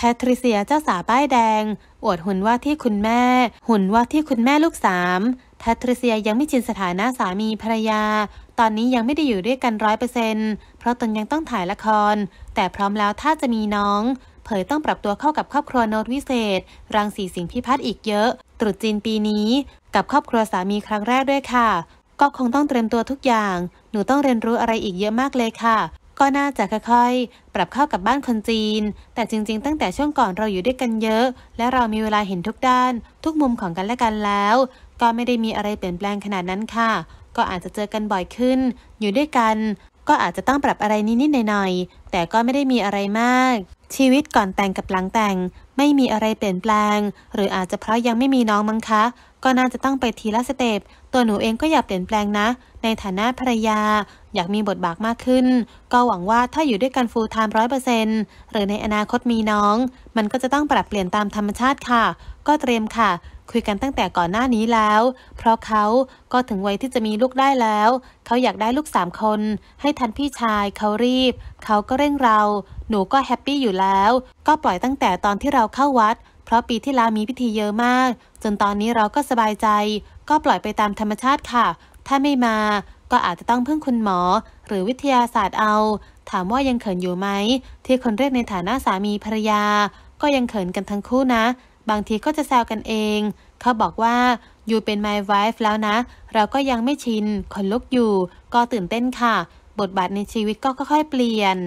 แพทริเซียเจ้าสาวป้ายแดง อวดหุ่นว่าที่คุณแม่ หุ่นว่าที่คุณแม่ลูกสามแพทริเซียยังไม่ชินสถานะสามีภรรยา ตอนนี้ยังไม่ได้อยู่ด้วยกันร้อยเปอร์เซนต์เพราะตนยังต้องถ่ายละคร แต่พร้อมแล้วถ้าจะมีน้อง เผยต้องปรับตัวเข้ากับครอบครัวโนตวิเศษ รังสีสิงพิพัฒน์อีกเยอะตรุษจีนปีนี้ กับครอบครัวสามีครั้งแรกด้วยค่ะ ก็คงต้องเตรียมตัวทุกอย่าง หนูต้องเรียนรู้อะไรอีกเยอะมากเลยค่ะก็น่าจะค่อยๆ ปรับเข้ากับบ้านคนจีน แต่จริง ๆ ตั้งแต่ช่วงก่อนเราอยู่ด้วยกันเยอะ และเรามีเวลาเห็นทุกด้าน ทุกมุมของกันและกันแล้ว ก็ไม่ได้มีอะไรเปลี่ยนแปลงขนาดนั้นค่ะ ก็อาจจะเจอกันบ่อยขึ้น อยู่ด้วยกัน ก็อาจจะต้องปรับอะไรนิดๆ หน่อยๆ แต่ก็ไม่ได้มีอะไรมากชีวิตก่อนแต่งกับหลังแต่ง ไม่มีอะไรเปลี่ยนแปลง หรืออาจจะเพราะยังไม่มีน้องมั้งคะ ก็น่าจะต้องไปทีละสเต็ปตัวหนูเองก็อยากเปลี่ยนแปลงนะ ในฐานะภรรยา อยากมีบทบาทมากขึ้น ก็หวังว่าถ้าอยู่ด้วยกันฟูลไทม์ร้อยเปอร์เซ็นต์หรือในอนาคตมีน้อง มันก็จะต้องปรับเปลี่ยนตามธรรมชาติค่ะ ก็เตรียมค่ะคุยกันตั้งแต่ก่อนหน้านี้แล้ว เพราะเขาก็ถึงวัยที่จะมีลูกได้แล้ว เขาอยากได้ลูกสามคน ให้ทันพี่ชายเขารีบ เขาก็เร่งเรา หนูก็แฮปปี้อยู่แล้ว ก็ปล่อยตั้งแต่ตอนที่เราเข้าวัด เพราะปีที่แล้วมีพิธีเยอะมาก จนตอนนี้เราก็สบายใจ ก็ปล่อยไปตามธรรมชาติค่ะ ถ้าไม่มา ก็อาจจะต้องพึ่งคุณหมอ หรือวิทยาศาสตร์เอา ถามว่ายังเขินอยู่ไหมที่คนเรียกในฐานะสามีภรรยา ก็ยังเขินกันทั้งคู่นะบางทีก็จะแซวกันเอง เขาบอกว่าอยู่เป็น my wife แล้วนะ เราก็ยังไม่ชินขนลุกอยู่ ก็ตื่นเต้นค่ะ บทบาทในชีวิตก็ค่อยๆเปลี่ยน